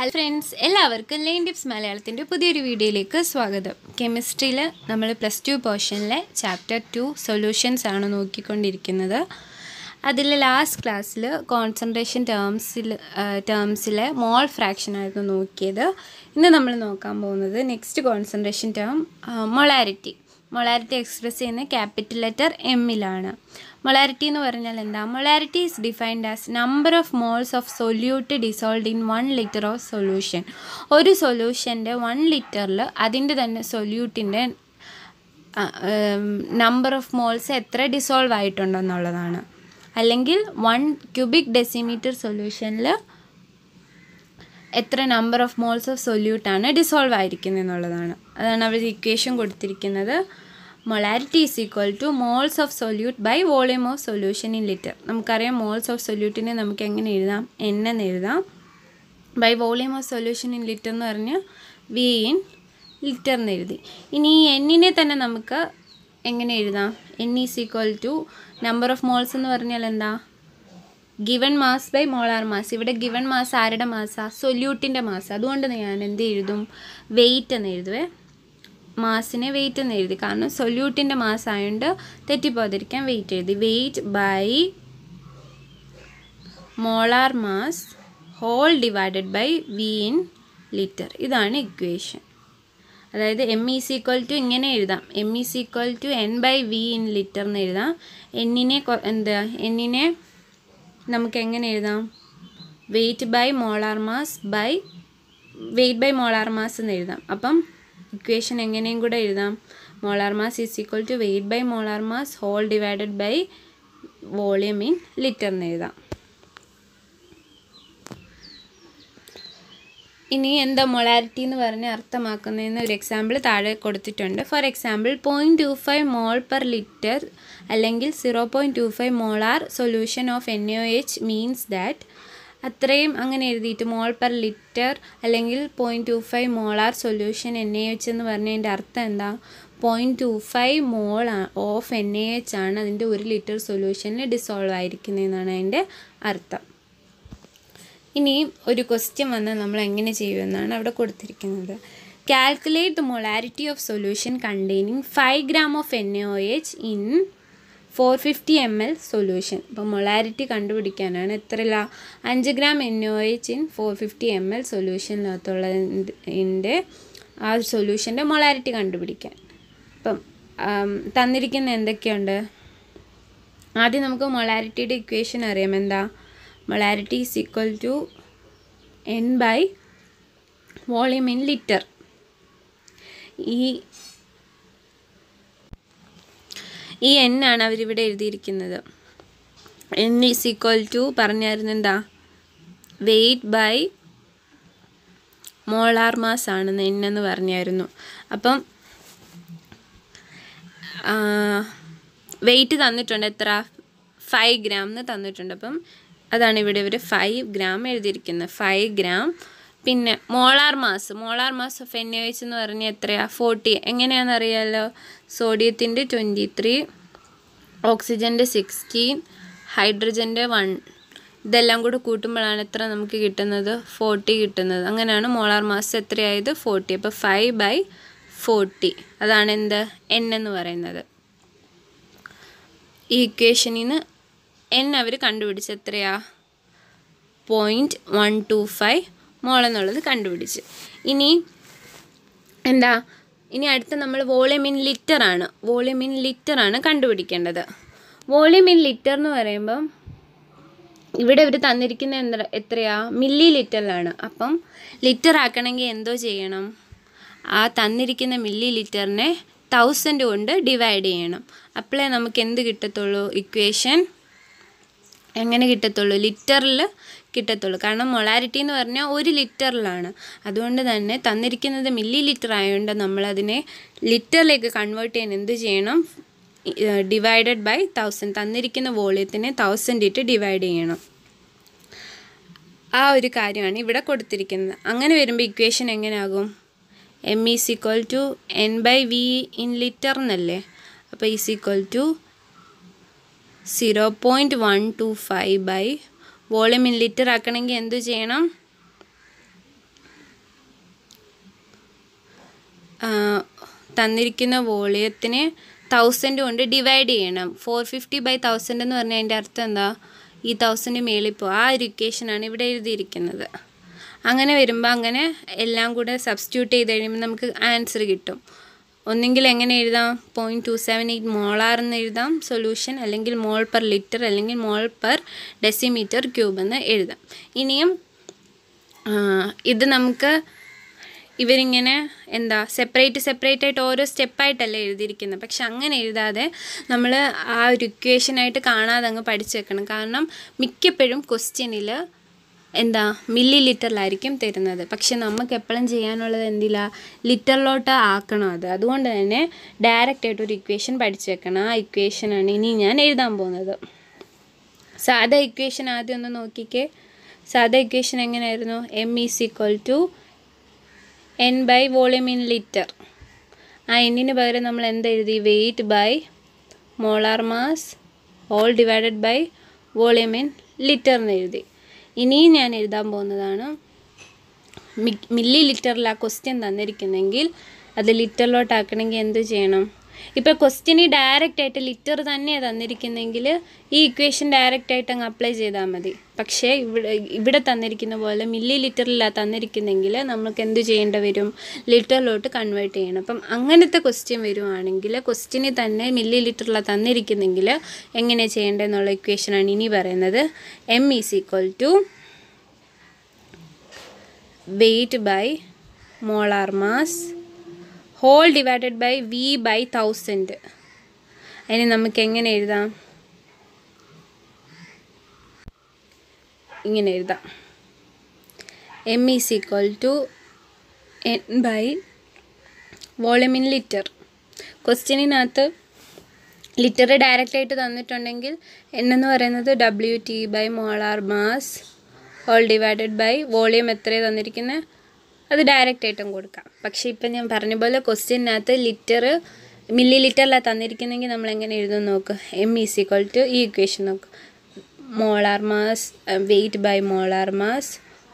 Hello friends എല്ലാവർക്കും line tips മലയാളത്തിൻ്റെ പുതിയൊരു വീഡിയോയിലേക്ക് സ്വാഗതം കെമിസ്ട്രിയിൽ നമ്മൾ പ്ലസ് ടു പോർഷനിലെ ചാപ്റ്റർ ടു സൊല്യൂഷൻസ് ആണ് നോക്കിക്കൊണ്ടിരിക്കുന്നത് അതിൽ ലാസ്റ്റ് ക്ലാസ്സിൽ കോൺസെൻട്രേഷൻ ടേംസിൽ ടേംസിലെ മോൾ ഫ്രാക്ഷൻ ആയിരുന്നു നോക്കിയത് ഇന്ന് നമ്മൾ നോക്കാൻ പോകുന്നത് next concentration term molarity molarity express ചെയ്യുന്നത് ക്യാപിറ്റൽ ലെറ്റർ എമ്മിലാണ് മൊളാരിറ്റി എന്ന് പറഞ്ഞാൽ എന്താ molarity is defined as number of moles of solute dissolved in one litre of solution ഒരു സൊല്യൂഷൻ്റെ വൺ ലിറ്ററിൽ അതിൻ്റെ തന്നെ സൊല്യൂട്ടിൻ്റെ നമ്പർ ഓഫ് മോൾസ് എത്ര ഡിസോൾവ് ആയിട്ടുണ്ടെന്നുള്ളതാണ് അല്ലെങ്കിൽ വൺ ക്യൂബിക് ഡെസിമീറ്റർ സൊല്യൂഷനിൽ എത്ര നമ്പർ ഓഫ് മോൾസ് ഓഫ് സൊല്യൂട്ടാണ് ഡിസോൾവ് ആയിരിക്കുന്നത് എന്നുള്ളതാണ് അതാണ് അവർ ഇക്വേഷൻ കൊടുത്തിരിക്കുന്നത് molarity is equal to moles of solute by volume of solution in litre നമുക്കറിയാം മോൾസ് ഓഫ് സൊല്യൂട്ടിനെ നമുക്ക് എങ്ങനെ എഴുതാം എൻ എന്ന് എഴുതാം by volume of solution in litre എന്ന് പറഞ്ഞ് വി ഇൻ ലിറ്റർ എന്ന് എഴുതി ഇനി ഈ എന്നിനെ തന്നെ നമുക്ക് എങ്ങനെ എഴുതാം N is equal to number of moles എന്ന് പറഞ്ഞാൽ എന്താ given mass by molar mass ഇവിടെ ഗിവൺ മാസ് ആരുടെ മാസാണ് സൊല്യൂട്ടിൻ്റെ മാസ് അതുകൊണ്ട് ഞാൻ എന്ത് എഴുതും വെയിറ്റ് എന്ന് എഴുതുവേ മാസിനെ വെയിറ്റ് എന്ന് എഴുതി കാരണം സൊല്യൂട്ടിൻ്റെ മാസ് ആയതുകൊണ്ട് തെറ്റിപ്പോതിരിക്കാൻ വെയിറ്റ് എഴുതി weight by molar mass whole divided by V in litre ഇതാണ് ഇക്വേഷൻ അതായത് എം ഈസ് ഈക്വൽ ടു ഇങ്ങനെ എഴുതാം M is equal to N by V in litre എന്ന് എഴുതാം എന്നിനെ എന്താ എന്നിനെ നമുക്ക് എങ്ങനെ എഴുതാം weight by molar mass by weight by molar mass എന്ന് എഴുതാം അപ്പം ഇക്വേഷൻ എങ്ങനെയും കൂടെ എഴുതാം molar mass is equal to weight by molar mass whole divided by volume in litre എന്ന് എഴുതാം ഇനി എന്താ മൊളാരിറ്റി എന്ന് പറഞ്ഞ് അർത്ഥമാക്കുന്നതെന്ന് ഒരു എക്സാമ്പിൾ താഴെ കൊടുത്തിട്ടുണ്ട് for example point two five mole per litre അല്ലെങ്കിൽ zero point two five molar solution of N O H means that അത്രയും അങ്ങനെ എഴുതിയിട്ട് മോൾ പെർ ലിറ്റർ അല്ലെങ്കിൽ point two five molar solution N A H എന്ന് പറഞ്ഞതിൻ്റെ അർത്ഥം എന്താ point two five mole of N A H ആണ് അതിൻ്റെ ഒരു ലിറ്റർ സൊല്യൂഷനിൽ ഡിസോൾവ് ആയിരിക്കുന്നതെന്നാണ് അതിൻ്റെ അർത്ഥം ഇനിയും ഒരു ക്വസ്റ്റ്യൻ വന്നാൽ നമ്മൾ എങ്ങനെ ചെയ്യുമെന്നാണ് അവിടെ കൊടുത്തിരിക്കുന്നത് calculate the molarity of solution containing five gram of N O H in four fifty M L solution അപ്പോൾ മൊളാരിറ്റി കണ്ടുപിടിക്കാനാണ് എത്രയില്ല അഞ്ച് gram N O H in four fifty M L സൊല്യൂഷനിനകത്തുള്ളതിൻ്റെ ആ സൊല്യൂഷൻ്റെ മൊളാരിറ്റി കണ്ടുപിടിക്കാൻ ഇപ്പം തന്നിരിക്കുന്ന എന്തൊക്കെയുണ്ട് ആദ്യം നമുക്ക് മൊളാരിറ്റിയുടെ ഇക്വേഷൻ അറിയാം എന്താ molarity is equal to N by volume in litre ഈ ഈ എൻ ആണ് അവരിവിടെ എഴുതിയിരിക്കുന്നത് എൻ ഈസ് ഈക്വൽ ടു പറഞ്ഞായിരുന്നു എന്താ വെയ്റ്റ് ബൈ മോളാർ മാസ് ആണെന്ന് എൻ എന്ന് പറഞ്ഞായിരുന്നു അപ്പം വെയ്റ്റ് തന്നിട്ടുണ്ട് എത്ര ഫൈവ് ഗ്രാം എന്ന് തന്നിട്ടുണ്ട് അപ്പം അതാണ് ഇവിടെ ഒരു ഫൈവ് ഗ്രാം എഴുതിയിരിക്കുന്നത് ഫൈവ് ഗ്രാം പിന്നെ molar mass molar mass of N എന്ന് പറഞ്ഞാൽ എത്രയാണ് ഫോർട്ടി എങ്ങനെയാണെന്ന് അറിയാമല്ലോ സോഡിയത്തിൻ്റെ ട്വൻറ്റി ത്രീ ഓക്സിജൻ്റെ സിക്സ്റ്റീൻ ഹൈഡ്രജൻ്റെ വൺ ഇതെല്ലാം കൂടി കൂട്ടുമ്പോഴാണ് എത്ര നമുക്ക് കിട്ടുന്നത് ഫോർട്ടി കിട്ടുന്നത് അങ്ങനെയാണ് മോളാർ മാസ് എത്രയായത് ഫോർട്ടി അപ്പോൾ ഫൈവ് ബൈ ഫോർട്ടി അതാണ് എന്ത് എൻ എന്ന് പറയുന്നത് ഈ ഇക്വേഷനിൽ നിന്ന് എൻ അവർ കണ്ടുപിടിച്ച് എത്രയാ പോയിൻറ്റ് വൺ ടു ഫൈവ് മോളെന്നുള്ളത് കണ്ടുപിടിച്ച് ഇനി എന്താ ഇനി അടുത്ത നമ്മൾ വോളിയം ഇൻ ലിറ്റർ ആണ് വോളിയം ഇൻ ലിറ്റർ ആണ് കണ്ടുപിടിക്കേണ്ടത് വോളിയം ഇൻ ലിറ്റർ എന്ന് പറയുമ്പം ഇവിടെ ഇവർ തന്നിരിക്കുന്ന എന്താ എത്രയാ മില്ലി ലിറ്ററിലാണ് അപ്പം ലിറ്റർ ആക്കണമെങ്കിൽ എന്തോ ചെയ്യണം ആ തന്നിരിക്കുന്ന മില്ലി ലിറ്ററിനെ തൗസൻഡ് കൊണ്ട് ഡിവൈഡ് ചെയ്യണം അപ്പോഴേ നമുക്ക് എന്ത് കിട്ടത്തുള്ളൂ ഇക്വേഷൻ എങ്ങനെ കിട്ടത്തുള്ളൂ ലിറ്ററിൽ കിട്ടത്തുള്ളൂ കാരണം മൊളാരിറ്റി എന്ന് പറഞ്ഞാൽ ഒരു ലിറ്ററിലാണ് അതുകൊണ്ട് തന്നെ തന്നിരിക്കുന്നത് മില്ലി ലിറ്റർ ആയതുകൊണ്ട് നമ്മളതിനെ ലിറ്ററിലേക്ക് കൺവേർട്ട് ചെയ്യാൻ എന്ത് ചെയ്യണം ഡിവൈഡഡ് ബൈ തൗസൻഡ് തന്നിരിക്കുന്ന വോളിയത്തിനെ തൗസൻഡ് ഇട്ട് ഡിവൈഡ് ചെയ്യണം ആ ഒരു കാര്യമാണ് ഇവിടെ കൊടുത്തിരിക്കുന്നത് അങ്ങനെ വരുമ്പോൾ ഇക്വേഷൻ എങ്ങനെയാകും M is equal to N by V in litre എന്നല്ലേ അപ്പോൾ is equal to zero point one two five by volume in litre ആക്കണമെങ്കിൽ എന്തു ചെയ്യണം തന്നിരിക്കുന്ന വോളിയത്തിന് തൗസൻഡ് കൊണ്ട് ഡിവൈഡ് ചെയ്യണം ഫോർ ഫിഫ്റ്റി ബൈ തൗസൻഡ് എന്ന് പറഞ്ഞാൽ അതിൻ്റെ അർത്ഥം എന്താ ഈ തൗസൻഡ് മേളിൽ പോകും ആ ഒരു ഇക്വേഷനാണ് ഇവിടെ എഴുതിയിരിക്കുന്നത് അങ്ങനെ വരുമ്പോൾ അങ്ങനെ എല്ലാം കൂടെ സബ്സ്റ്റിറ്റ്യൂട്ട് ചെയ്ത് കഴിയുമ്പോൾ നമുക്ക് ആൻസർ കിട്ടും ഒന്നെങ്കിൽ എങ്ങനെ എഴുതാം point two seven eight molar എന്ന് എഴുതാം സൊല്യൂഷൻ അല്ലെങ്കിൽ മോൾ പെർ ലിറ്റർ അല്ലെങ്കിൽ മോൾ പെർ ഡെസിമീറ്റർ ക്യൂബ് എന്ന് എഴുതാം ഇനിയും ഇത് നമുക്ക് ഇവരിങ്ങനെ എന്താ സെപ്പറേറ്റ് സെപ്പറേറ്റ് ആയിട്ട് ഓരോ സ്റ്റെപ്പായിട്ടല്ലേ എഴുതിയിരിക്കുന്നത് പക്ഷെ അങ്ങനെ എഴുതാതെ നമ്മൾ ആ ഒരു ഇക്വേഷനായിട്ട് കാണാതെ അങ്ങ് പഠിച്ചേക്കണം കാരണം മിക്കപ്പോഴും ക്വസ്റ്റ്യനിൽ എന്താ മില്ലി ലിറ്ററിലായിരിക്കും തരുന്നത് പക്ഷെ നമുക്ക് എപ്പോഴും ചെയ്യാനുള്ളത് എന്തില്ല ലിറ്ററിലോട്ട് ആക്കണം അത് അതുകൊണ്ട് തന്നെ ഡയറക്റ്റ് ആയിട്ട് ഒരു ഇക്വേഷൻ പഠിച്ചു വെക്കണം ആ ഇക്വേഷനാണ് ഇനി ഞാൻ എഴുതാൻ പോകുന്നത് സാധാ ഇക്വേഷൻ ആദ്യം ഒന്ന് നോക്കിക്കേ സാധാ ഇക്വേഷൻ എങ്ങനെയായിരുന്നു M is equal to N by volume in litre ആ എന്നിന് പകരം നമ്മൾ എന്തെഴുതി weight by molar mass whole divided by volume in litre എന്ന് എഴുതി ഇനിയും ഞാൻ എഴുതാൻ പോകുന്നതാണ് മില്ലി ആ ക്വസ്റ്റ്യൻ തന്നിരിക്കുന്നെങ്കിൽ അത് ലിറ്ററിലോട്ടാക്കണമെങ്കിൽ എന്ത് ചെയ്യണം ഇപ്പോൾ ക്വസ്റ്റ്യന് ഡയറക്റ്റ് ആയിട്ട് ലിറ്റർ തന്നെ തന്നിരിക്കുന്നെങ്കിൽ ഈ ഇക്വേഷൻ ഡയറക്റ്റ് ആയിട്ട് അങ്ങ് അപ്ലൈ ചെയ്താൽ മതി പക്ഷേ ഇവിടെ ഇവിടെ തന്നിരിക്കുന്ന പോലെ മില്ലി ലിറ്ററിലാണ് തന്നിരിക്കുന്നെങ്കിൽ നമുക്ക് എന്ത് ചെയ്യേണ്ടി വരും ലിറ്ററിലോട്ട് കൺവേർട്ട് ചെയ്യണം അപ്പം അങ്ങനത്തെ ക്വസ്റ്റ്യൻ വരുവാണെങ്കിൽ ക്വസ്റ്റ്യന് തന്നെ മില്ലി ലിറ്ററിലാണ് തന്നിരിക്കുന്നെങ്കിൽ എങ്ങനെ ചെയ്യേണ്ടതെന്നുള്ള ഇക്വേഷനാണ് ഇനി പറയുന്നത് M is equal to weight by molar mass whole divided by V by thousand അതിന് നമുക്ക് എങ്ങനെ എഴുതാം ഇങ്ങനെ എഴുതാം M is equal to N by volume in litre ക്വസ്റ്റ്യനകത്ത് ലിറ്റർ ഡയറക്റ്റ് ആയിട്ട് തന്നിട്ടുണ്ടെങ്കിൽ എൻ പറയുന്നത് W T by molar mass whole divided by volume എത്രയാണ് തന്നിരിക്കുന്നത് അത് ഡയറക്റ്റ് ആയിട്ടും കൊടുക്കാം പക്ഷേ ഇപ്പം ഞാൻ പറഞ്ഞ പോലെ ക്വസ്റ്റ്യനകത്ത് ലിറ്റർ മില്ലി ലിറ്ററിലാണ് തന്നിരിക്കുന്നെങ്കിൽ നമ്മൾ എങ്ങനെ എഴുതും നോക്ക് എം ഈസ് ഈക്വൽ ടു ഈ ഇക്വേഷൻ നോക്ക് molar mass weight by molar mass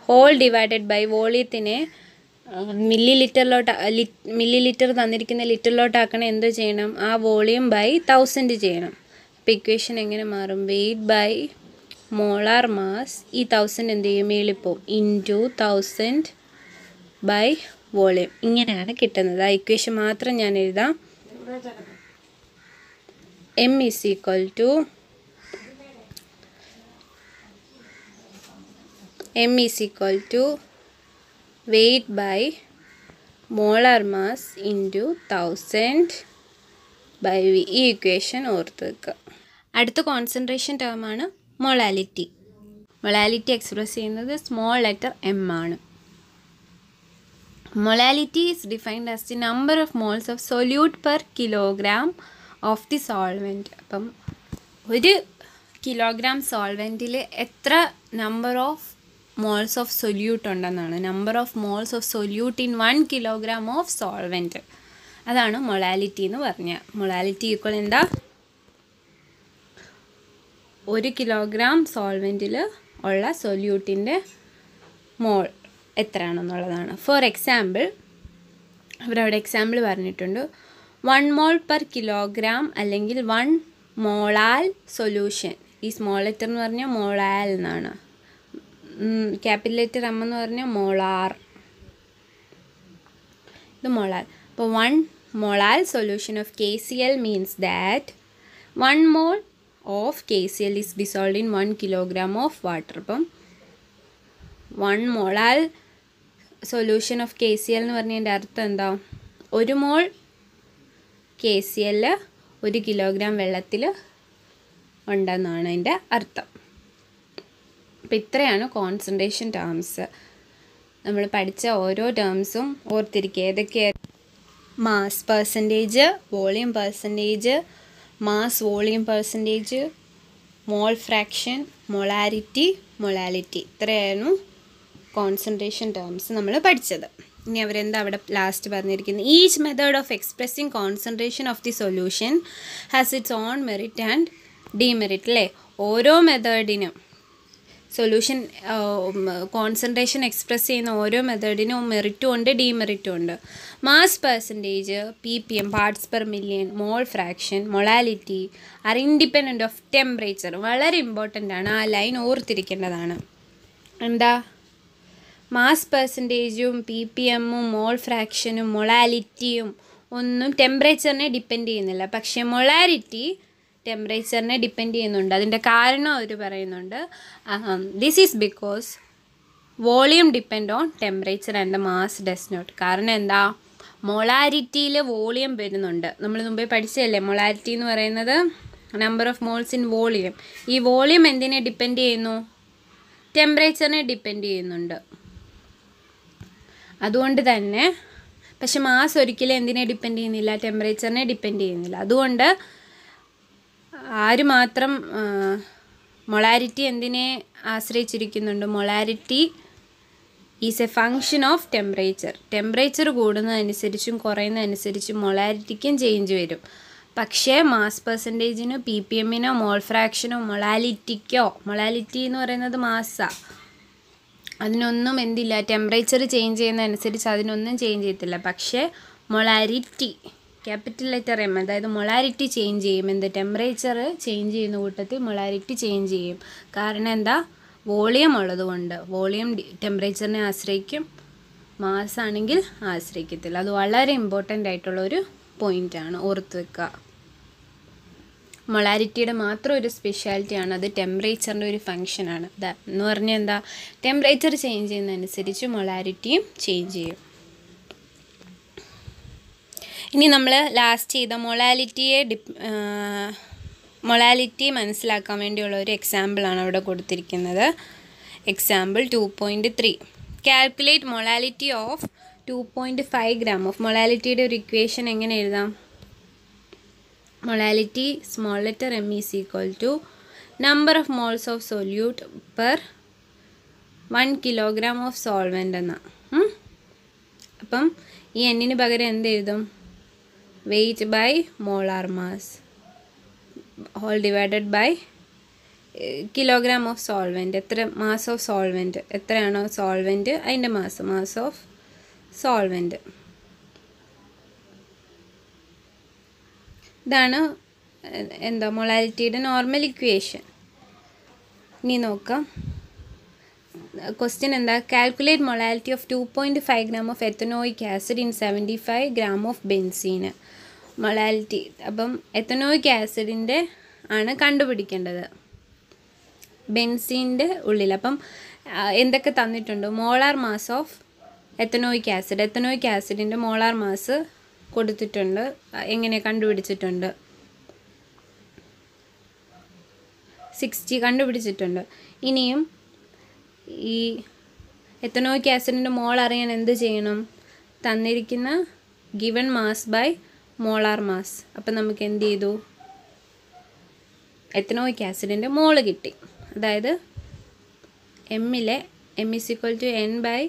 whole divided by വോളിയത്തിനെ മില്ലി ലിറ്ററിലോട്ട് മില്ലി ലിറ്റർ തന്നിരിക്കുന്ന ലിറ്ററിലോട്ടാക്കണം എന്തോ ചെയ്യണം ആ വോളിയം ബൈ തൗസൻഡ് ചെയ്യണം അപ്പം ഇക്വേഷൻ എങ്ങനെ മാറും വെയ്റ്റ് ബൈ മോളാർ മാസ് ഈ തൗസൻഡ് എന്ത് ചെയ്യും മേളിപ്പോവും into thousand by volume ഇങ്ങനെയാണ് കിട്ടുന്നത് ആ ഇക്വേഷൻ മാത്രം ഞാൻ എഴുതാം M is equal to M is equal to weight by molar mass into thousand by V ഈ ഇക്വേഷൻ ഓർത്ത് വെക്കുക അടുത്ത കോൺസെൻട്രേഷൻ ടേമാണ് മൊളാലിറ്റി മൊളാലിറ്റി എക്സ്പ്രസ് ചെയ്യുന്നത് സ്മോൾ ലെറ്റർ എം ആണ് Molality is defined as the number of moles of solute per kilogram of the solvent. അപ്പം ഒരു kilogram സോൾവെൻറ്റിൽ എത്ര number of moles of solute ഉണ്ടെന്നാണ് number of moles of solute in one kilogram of solvent അതാണ് molality എന്ന് പറഞ്ഞ molality equal എന്താ ഒരു കിലോഗ്രാം സോൾവെൻറ്റിൽ ഉള്ള സൊല്യൂട്ടിൻ്റെ മോൾ എത്രയാണെന്നുള്ളതാണ് ഫോർ എക്സാമ്പിൾ അവരവിടെ എക്സാമ്പിൾ പറഞ്ഞിട്ടുണ്ട് വൺ മോൾ പെർ കിലോഗ്രാം അല്ലെങ്കിൽ വൺ മോളാൽ സൊല്യൂഷൻ ഈ സ്മോൾ ലെറ്റർ എന്ന് പറഞ്ഞാൽ മോളാൽ എന്നാണ് ക്യാപിറ്റൽ ലെറ്റർ എം എന്ന് പറഞ്ഞാൽ മോളാർ ഇത് മോളാൽ അപ്പോൾ one molal solution of K C L means that one mole of K C L is dissolved in one kilogram of water അപ്പം one molal solution of K C L എന്ന് പറഞ്ഞതിൻ്റെ അർത്ഥം എന്താ ഒരു mole K C L ഒരു kilogram വെള്ളത്തിൽ ഉണ്ടെന്നാണ് അതിൻ്റെ അർത്ഥം അപ്പം ഇത്രയാണ് കോൺസെൻട്രേഷൻ ടേംസ് നമ്മൾ പഠിച്ച ഓരോ ടേംസും ഓർത്തിരിക്കുക ഏതൊക്കെ mass percentage volume percentage mass volume percentage mole fraction molarity molality ഇത്രയായിരുന്നു കോൺസെൻട്രേഷൻ ടേംസ് നമ്മൾ പഠിച്ചത് ഇനി അവരെന്താ അവിടെ ലാസ്റ്റ് പറഞ്ഞിരിക്കുന്നത് each method of expressing concentration of the solution has its own merit and demerit അല്ലേ ഓരോ മെത്തേഡിനും സൊല്യൂഷൻ കോൺസെൻട്രേഷൻ എക്സ്പ്രസ് ചെയ്യുന്ന ഓരോ മെത്തേഡിനും മെറിറ്റും ഉണ്ട് ഡീമെറിറ്റും ഉണ്ട് mass percentage P P M parts per million mole fraction molality are independent of temperature വളരെ important ആണ് ആ ലൈൻ ഓർത്തിരിക്കേണ്ടതാണ് എന്താ മാസ് പെർസെൻറ്റേജും പി പി എമ്മും മോൾ ഫ്രാക്ഷനും മൊളാലിറ്റിയും ഒന്നും ടെമ്പറേച്ചറിനെ ഡിപ്പെൻഡ് ചെയ്യുന്നില്ല പക്ഷേ മൊളാലിറ്റി ടെമ്പറേച്ചറിനെ ഡിപ്പെൻഡ് ചെയ്യുന്നുണ്ട് അതിൻ്റെ കാരണം അവർ പറയുന്നുണ്ട് this is because volume depend on temperature and the mass does not കാരണം എന്താ മൊളാരിറ്റിയിൽ വോളിയം വരുന്നുണ്ട് നമ്മൾ മുമ്പേ പഠിച്ചതല്ലേ മൊളാരിറ്റി എന്ന് പറയുന്നത് number of moles in volume ഈ വോളിയം എന്തിനെ ഡിപ്പെൻഡ് ചെയ്യുന്നു ടെമ്പറേച്ചറിനെ ഡിപ്പെൻഡ് ചെയ്യുന്നുണ്ട് അതുകൊണ്ട് തന്നെ പക്ഷെ മാസ് ഒരിക്കലും എന്തിനെ ഡിപ്പെൻഡ് ചെയ്യുന്നില്ല ടെമ്പറേച്ചറിനെ ഡിപ്പെൻഡ് ചെയ്യുന്നില്ല അതുകൊണ്ട് ആര് മാത്രം മൊളാരിറ്റി എന്തിനെ ആശ്രയിച്ചിരിക്കുന്നുണ്ട് molarity is a function of temperature temperature കൂടുന്നതനുസരിച്ചും കുറയുന്നതനുസരിച്ചും മൊളാരിറ്റിക്കും ചേഞ്ച് വരും പക്ഷേ മാസ് പെർസെൻറ്റേജിനോ പി പി എമ്മിനോ മോൾ ഫ്രാക്ഷനോ മൊളാലിറ്റിക്കോ മൊളാലിറ്റി എന്ന് പറയുന്നത് മാസ്സാണ് അതിനൊന്നും എന്തില്ല ടെമ്പറേച്ചർ ചേഞ്ച് ചെയ്യുന്നതനുസരിച്ച് അതിനൊന്നും ചേഞ്ച് ചെയ്യത്തില്ല പക്ഷേ മൊളാരിറ്റി ക്യാപിറ്റൽ ലെറ്റർ എം അതായത് മൊളാരിറ്റി ചേഞ്ച് ചെയ്യും എന്ത് ടെമ്പറേച്ചർ ചേഞ്ച് ചെയ്യുന്ന കൂട്ടത്തിൽ മൊളാരിറ്റി ചേഞ്ച് ചെയ്യും കാരണം എന്താ വോളിയം ഉള്ളതുകൊണ്ട് വോളിയം ടെമ്പറേച്ചറിനെ ആശ്രയിക്കും മാസ് ആണെങ്കിൽ ആശ്രയിക്കത്തില്ല അത് വളരെ ഇമ്പോർട്ടൻ്റ് ആയിട്ടുള്ളൊരു പോയിൻ്റാണ് ഓർത്ത് വെക്കുക മൊളാരിറ്റിയുടെ മാത്രം ഒരു സ്പെഷ്യാലിറ്റിയാണ് അത് ടെമ്പറേച്ചറിൻ്റെ ഒരു ദ എന്ന് പറഞ്ഞാൽ എന്താ ടെമ്പറേച്ചർ ചേഞ്ച് ചെയ്യുന്നതനുസരിച്ച് മൊളാരിറ്റിയും ചേഞ്ച് ചെയ്യും ഇനി നമ്മൾ ലാസ്റ്റ് ചെയ്ത മൊളാലിറ്റിയെ ഡിപ് മൊളാലിറ്റി മനസ്സിലാക്കാൻ വേണ്ടിയുള്ള ഒരു എക്സാമ്പിളാണ് അവിടെ കൊടുത്തിരിക്കുന്നത് example two point three calculate molality of two point five gram of മൊളാലിറ്റിയുടെ ഒരു ഇക്വേഷൻ എങ്ങനെ എഴുതാം molality small letter M is equal to number of moles of solute per one kilogram of solvent എന്ന അപ്പം ഈ എന്നിന് പകരം എന്ത് എഴുതും weight by molar mass whole divided by kilogram of solvent എത്ര മാസ് ഓഫ് സോൾവെൻറ്റ് എത്രയാണോ സോൾവെൻറ്റ് അതിൻ്റെ മാസ് മാസ് ഓഫ് സോൾവെൻറ്റ് ഇതാണ് എന്താ മൊളാലിറ്റിയുടെ നോർമൽ ഇക്വേഷൻ ഇനി നോക്കാം ക്വസ്റ്റ്യൻ എന്താ calculate molality of two point five gram of ethanoic acid in seventy five gram of benzene molality അപ്പം എത്തനോയിക് ആസിഡിൻ്റെ ആണ് കണ്ടുപിടിക്കേണ്ടത് ബെൻസീൻ്റെ ഉള്ളിൽ അപ്പം എന്തൊക്കെ തന്നിട്ടുണ്ട് molar mass of ethanoic acid ethanoic ആസിഡിൻ്റെ മോളാർ മാസ് കൊടുത്തിട്ടുണ്ട് എങ്ങനെ കണ്ടുപിടിച്ചിട്ടുണ്ട് സിക്സ്റ്റി കണ്ടുപിടിച്ചിട്ടുണ്ട് ഇനിയും ഈ എത്തനോയിക് ആസിഡിൻ്റെ മോൾ അറിയാൻ എന്ത് ചെയ്യണം തന്നിരിക്കുന്ന given mass by molar mass അപ്പം നമുക്ക് എന്ത് ചെയ്തു എത്തനോയിക് ആസിഡിൻ്റെ മോള് കിട്ടി അതായത് എമ്മിലെ M is equal to N by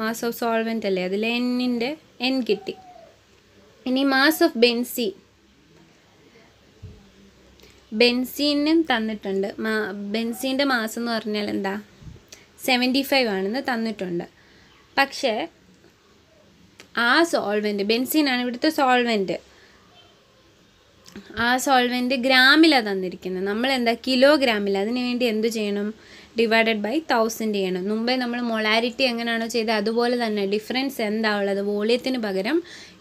mass of solvent അല്ലേ അതിൽ എന്നിൻ്റെ എൻ കിട്ടി ഇനി മാസ് ഓഫ് ബെൻസി ബെൻസിനും തന്നിട്ടുണ്ട് മാ ബെൻസിൻ്റെ മാസം എന്ന് പറഞ്ഞാൽ എന്താ സെവൻറ്റി ഫൈവ് ആണെന്ന് തന്നിട്ടുണ്ട് പക്ഷേ ആ സോൾവെൻ്റ് ബെൻസിനാണ് ഇവിടുത്തെ സോൾവെൻ്റ് ആ സോൾവെൻ്റ് ഗ്രാമിലാണ് തന്നിരിക്കുന്നത് നമ്മൾ എന്താ കിലോഗ്രാമിൽ അതിന് വേണ്ടി എന്ത് ചെയ്യണം ഡിവൈഡഡ് ബൈ തൗസൻഡ് ചെയ്യണം മുമ്പേ നമ്മൾ മൊളാരിറ്റി എങ്ങനെയാണോ ചെയ്തത് അതുപോലെ തന്നെ ഡിഫറൻസ് എന്താ ഉള്ളത് വോളിയത്തിന് പകരം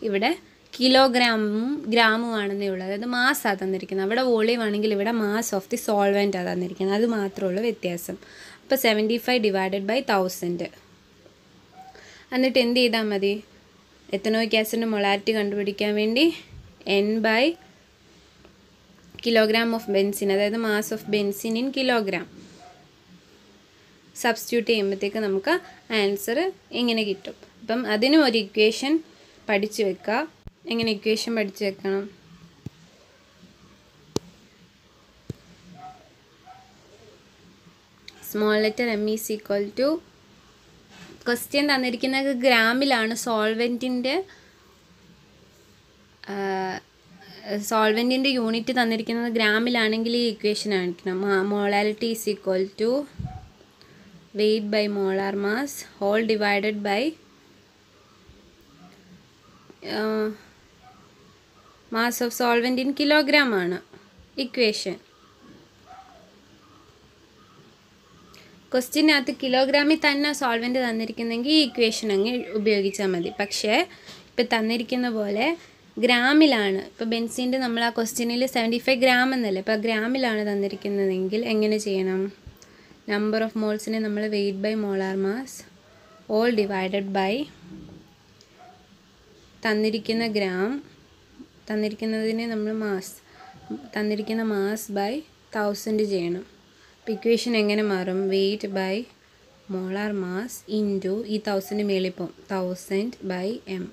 ഇവിടെ കിലോഗ്രാമും ഗ്രാമുമാണെന്നേ ഉള്ളൂ അതായത് മാസ്സാണ് തന്നിരിക്കുന്നത് അവിടെ വോളിയം ആണെങ്കിൽ ഇവിടെ മാസ് ഓഫ് ദി സോൾവെൻ്റ് സോൾവെൻറ്റാണ് തന്നിരിക്കുന്നത് അത് മാത്രമേ ഉള്ളൂ വ്യത്യാസം അപ്പോൾ seventy five divided by thousand എന്നിട്ട് എന്ത് ചെയ്താൽ മതി എത്തനോയ്ക്ക് ആസിഡിൻ്റെ മൊളാരിറ്റി കണ്ടുപിടിക്കാൻ വേണ്ടി n by kilogram of benzene അതായത് mass of benzene in kilogram substitute ചെയ്യുമ്പോഴത്തേക്ക് നമുക്ക് ആൻസർ ഇങ്ങനെ കിട്ടും അപ്പം അതിനും ഒരു ഇക്വേഷൻ പഠിച്ചു വെക്കുക എങ്ങനെ ഇക്വേഷൻ പഠിച്ചു വെക്കണം small letter M is equal to question തന്നിരിക്കുന്നത് ഗ്രാമിലാണ് സോൾവെൻറ്റിൻ്റെ സോൾവെൻറ്റിൻ്റെ യൂണിറ്റ് തന്നിരിക്കുന്നത് ഗ്രാമിലാണെങ്കിൽ ഈ ഇക്വേഷൻ കാണിക്കണം molality is equal to weight by molar mass whole divided by mass of solvent in kilogram ആണ് ഇക്വേഷൻ ക്വസ്റ്റിനകത്ത് കിലോഗ്രാമിൽ തന്നെ സോൾവെൻ്റ് തന്നിരിക്കുന്നെങ്കിൽ ഈ ഇക്വേഷൻ അങ്ങ് ഉപയോഗിച്ചാൽ മതി പക്ഷേ ഇപ്പം തന്നിരിക്കുന്ന പോലെ ഗ്രാമിലാണ് ഇപ്പോൾ ബെൻസിൻ്റെ നമ്മൾ ആ ക്വസ്റ്റിനിൽ സെവൻറ്റി ഫൈവ് ഗ്രാം എന്നല്ലേ അപ്പോൾ ഗ്രാമിലാണ് തന്നിരിക്കുന്നതെങ്കിൽ എങ്ങനെ ചെയ്യണം നമ്പർ ഓഫ് മോൾസിനെ നമ്മൾ weight by molar mass whole divided by തന്നിരിക്കുന്ന ഗ്രാം തന്നിരിക്കുന്നതിനെ നമ്മൾ മാസ് തന്നിരിക്കുന്ന മാസ് ബൈ തൗസൻഡ് ചെയ്യണം അപ്പോൾ ഇക്വേഷൻ എങ്ങനെ മാറും weight by molar mass into ഈ തൗസൻഡ് മേളിൽ പോകും തൗസൻഡ് ബൈ എം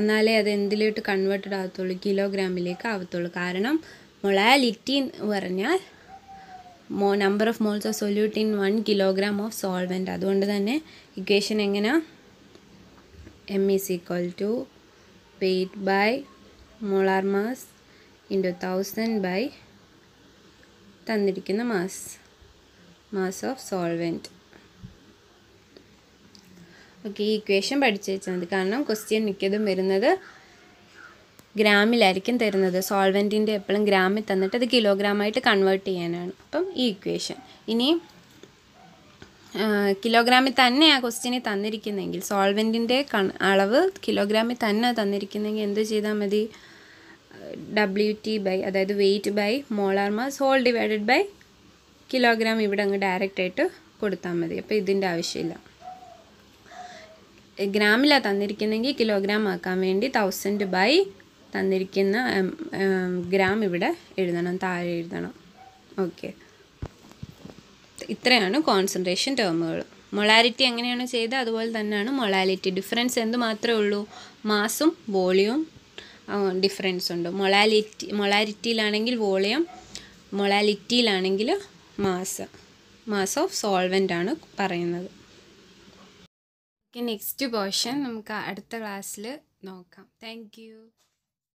എന്നാലേ അത് എന്തിലോട്ട് കൺവേർട്ടഡ് ആകത്തുള്ളൂ കിലോഗ്രാമിലേക്ക് ആവത്തുള്ളൂ കാരണം മൊളാലിറ്റി എന്ന് പറഞ്ഞാൽ മോ number of moles of solute in one kilogram of solvent അതുകൊണ്ട് തന്നെ ഇക്വേഷൻ എങ്ങനെയാണ് m is equal to weight by molar mass into 1000 by തന്നിരിക്കുന്ന mass mass of solvent okay ഈ ഇക്വേഷൻ പഠിച്ചു വെച്ചാൽ മതി കാരണം ക്വസ്റ്റ്യൻ മിക്കതും വരുന്നത് ഗ്രാമിലായിരിക്കും തരുന്നത് സോൾവെൻറ്റിൻ്റെ എപ്പോഴും ഗ്രാമിൽ തന്നിട്ട് അത് കിലോഗ്രാമായിട്ട് കൺവേർട്ട് ചെയ്യാനാണ് അപ്പം ഈ ഇക്വേഷൻ ഇനി കിലോഗ്രാമിൽ തന്നെ ആ ക്വസ്റ്റ്യനെ തന്നിരിക്കുന്നെങ്കിൽ സോൾവെൻറ്റിൻ്റെ അളവ് കിലോഗ്രാമിൽ തന്നെ തന്നിരിക്കുന്നെങ്കിൽ എന്ത് ചെയ്താൽ മതി ഡബ്ല്യു ടി ബൈ അതായത് weight by molar mass whole divided by kilogram ഇവിടെ അങ്ങ് ഡയറക്റ്റ് ആയിട്ട് കൊടുത്താൽ മതി അപ്പോൾ ഇതിൻ്റെ ആവശ്യമില്ല ഗ്രാമിലാണ് തന്നിരിക്കുന്നെങ്കിൽ കിലോഗ്രാം ആക്കാൻ വേണ്ടി തൗസൻഡ് ബൈ തന്നിരിക്കുന്ന ഗ്രാം ഇവിടെ എഴുതണം താഴെ എഴുതണം ഓക്കെ ഇത്രയാണ് കോൺസെൻട്രേഷൻ ടേമുകൾ മൊളാലിറ്റി എങ്ങനെയാണ് ചെയ്ത് അതുപോലെ തന്നെയാണ് മൊളാലിറ്റി ഡിഫറൻസ് എന്ത് മാത്രമേ ഉള്ളൂ മാസും വോളിയവും ഡിഫറൻസ് ഉണ്ട് മൊളാലിറ്റി മൊളാലിറ്റിയിലാണെങ്കിൽ വോളിയം മൊളാലിറ്റിയിലാണെങ്കിൽ മാസ് മാസ് ഓഫ് സോൾവെൻ്റ് ആണ് പറയുന്നത് ഓക്കെ നെക്സ്റ്റ് പോർഷൻ നമുക്ക് അടുത്ത ക്ലാസ്സിൽ നോക്കാം താങ്ക്